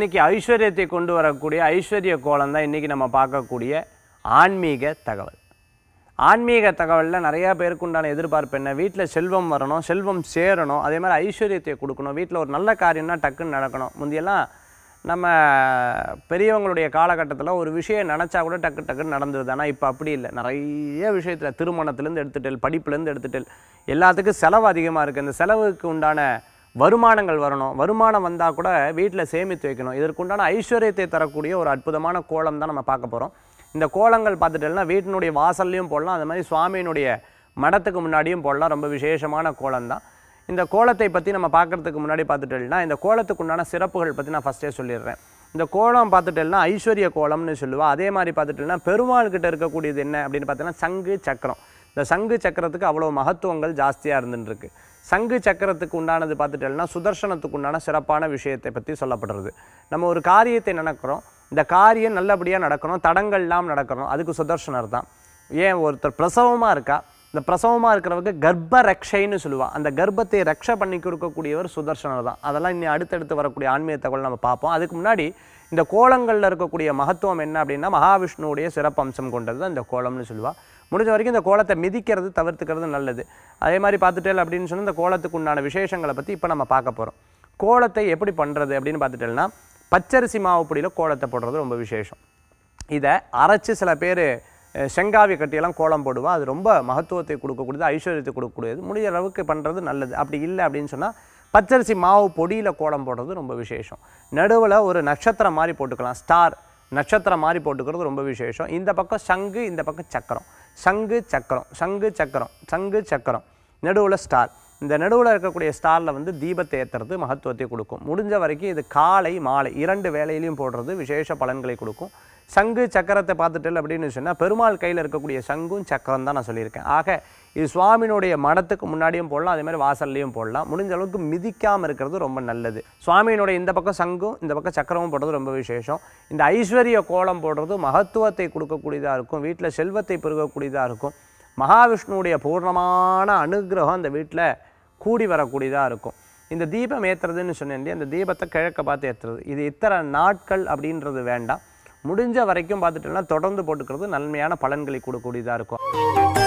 இன்றைக்கி ஐஸ்வர்யத்தை கொண்டு வரக்கூடிய ஐஸ்வர்ய கோலம் தான் இன்றைக்கி நம்ம பார்க்கக்கூடிய ஆன்மீக தகவல் ஆன்மீக தகவலில் நிறையா பேருக்கு உண்டான எதிர்பார்ப்பு என்ன வீட்டில் செல்வம் வரணும் செல்வம் சேரணும் அதே மாதிரி ஐஸ்வர்யத்தை கொடுக்கணும் வீட்டில் ஒரு நல்ல காரியம்னா டக்குன்னு நடக்கணும் முந்தையெல்லாம் நம்ம பெரியவங்களுடைய காலகட்டத்தில் ஒரு விஷயம் நினச்சா கூட டக்கு டக்குன்னு நடந்தது ஆனால் இப்போ அப்படி இல்லை நிறைய விஷயத்தில் திருமணத்துலேருந்து எடுத்துட்டல் படிப்புலேருந்து எடுத்துட்டல் எல்லாத்துக்கும் செலவு அதிகமாக இருக்குது அந்த செலவுக்கு உண்டான வருமானங்கள் வரணும் வருமானம் வந்தால் கூட வீட்டில் சேமித்து வைக்கணும் இதற்குண்டான ஐஸ்வர்யத்தை தரக்கூடிய ஒரு அற்புதமான கோலம் தான் நம்ம பார்க்க போகிறோம் இந்த கோலங்கள் பார்த்துட்டு வீட்டினுடைய வாசல்லையும் போடலாம் அது மாதிரி சுவாமியினுடைய மடத்துக்கு முன்னாடியும் போடலாம் ரொம்ப விசேஷமான கோலம் தான் இந்த கோலத்தை பற்றி நம்ம பார்க்குறதுக்கு முன்னாடி பார்த்துட்டோம்னா இந்த கோலத்துக்கு உண்டான சிறப்புகள் பற்றி நான் ஃபஸ்ட்டே சொல்லிடுறேன் இந்த கோலம் பார்த்துட்டுனா ஐஸ்வர்ய கோலம்னு சொல்லுவாள் அதே மாதிரி பெருமாள் கிட்டே இருக்கக்கூடியது என்ன அப்படின்னு பார்த்தீங்கன்னா சங்கு சக்கரம் இந்த சங்கு சக்கரத்துக்கு அவ்வளோ மகத்துவங்கள் ஜாஸ்தியாக இருந்துருக்கு சங்கு சக்கரத்துக்கு உண்டானது பார்த்துட்டேன்னா சுதர்சனத்துக்கு உண்டான சிறப்பான விஷயத்தை பற்றி சொல்லப்படுறது நம்ம ஒரு காரியத்தை நினைக்கிறோம் இந்த காரியம் நல்லபடியாக நடக்கணும் தடங்கள்லாம் நடக்கணும் அதுக்கு சுதர்சனர் தான் ஏன் ஒருத்தர் பிரசவமாக இருக்கா இந்த பிரசவமாக இருக்கிறவங்க கர்ப்ப ரக்ஷைன்னு சொல்லுவாள் அந்த கர்ப்பத்தை ரக்ஷை பண்ணி கொடுக்கக்கூடியவர் சுதர்சனர் தான் அதெல்லாம் இன்னும் அடுத்தடுத்து வரக்கூடிய ஆன்மீக தகவல் நம்ம பார்ப்போம் அதுக்கு முன்னாடி இந்த கோலங்களில் இருக்கக்கூடிய மகத்துவம் என்ன அப்படின்னா மகாவிஷ்ணுவுடைய சிறப்பம்சம் கொண்டது தான் இந்த கோலம்னு சொல்லுவாள் முடிஞ்ச வரைக்கும் இந்த கோலத்தை மிதிக்கிறது தவிர்த்துக்கிறது நல்லது அதே மாதிரி பார்த்துட்டேல் அப்படின்னு சொன்னால் இந்த கோலத்துக்கு உண்டான விசேஷங்களை பற்றி இப்போ நம்ம பார்க்க போகிறோம் கோலத்தை எப்படி பண்ணுறது அப்படின்னு பார்த்துட்டேன்னா பச்சரிசி மாவு கோலத்தை போடுறது ரொம்ப விசேஷம் இதை அரைச்சி சில பேர் செங்காவி கட்டியெல்லாம் கோலம் போடுவோம் அது ரொம்ப மகத்துவத்தை கொடுக்கக்கூடியது ஐஸ்வர்யத்தை கொடுக்கக்கூடியது முடிஞ்ச அளவுக்கு பண்ணுறது நல்லது அப்படி இல்லை அப்படின்னு சொன்னால் பச்சரிசி மாவு பொடியில் கோலம் போடுறது ரொம்ப விசேஷம் நடுவில் ஒரு நட்சத்திரம் மாதிரி போட்டுக்கலாம் ஸ்டார் நட்சத்திரம் மாதிரி போட்டுக்கிறது ரொம்ப விசேஷம் இந்த பக்கம் சங்கு இந்த பக்கம் சக்கரம் சங்கு சக்கரம் சங்கு சக்கரம் சங்கு சக்கரம் நடுவில் ஸ்டார் இந்த நடுவில் இருக்கக்கூடிய ஸ்டாரில் வந்து தீபத்தை ஏற்றுறது மகத்துவத்தை கொடுக்கும் முடிஞ்ச வரைக்கும் இது காலை மாலை இரண்டு வேலையிலையும் போடுறது விசேஷ பலன்களை கொடுக்கும் சங்கு சக்கரத்தை பார்த்துட்டல் அப்படின்னு சொன்னால் பெருமாள் கையில் இருக்கக்கூடிய சங்கும் சக்கரம் தான் நான் சொல்லியிருக்கேன் ஆக இது சுவாமியினுடைய மடத்துக்கு முன்னாடியும் போடலாம் அதே மாதிரி வாசல்லையும் போடலாம் முடிஞ்ச அளவுக்கு மிதிக்காமல் இருக்கிறது ரொம்ப நல்லது சுவாமியினுடைய இந்த பக்கம் சங்கும் இந்த பக்கம் சக்கரமும் போடுறது ரொம்ப விசேஷம் இந்த ஐஸ்வர்ய கோலம் போடுறது மகத்துவத்தை கொடுக்கக்கூடியதாக இருக்கும் வீட்டில் செல்வத்தை பெருகக்கூடியதாக இருக்கும் மகாவிஷ்ணுவுடைய பூர்ணமான அனுகிரகம் அந்த வீட்டில் கூடி வரக்கூடியதாக இருக்கும் இந்த தீபம் ஏற்றுறதுன்னு சொன்னேன் அந்த தீபத்தை கிழக்க பார்த்து ஏற்றுறது இது இத்தனை நாட்கள் அப்படின்றது வேண்டாம் முடிஞ்ச வரைக்கும் பார்த்துட்டோம்னா தொடர்ந்து போட்டுக்கிறது நன்மையான பலன்களை கொடுக்கக்கூடியதாக இருக்கும்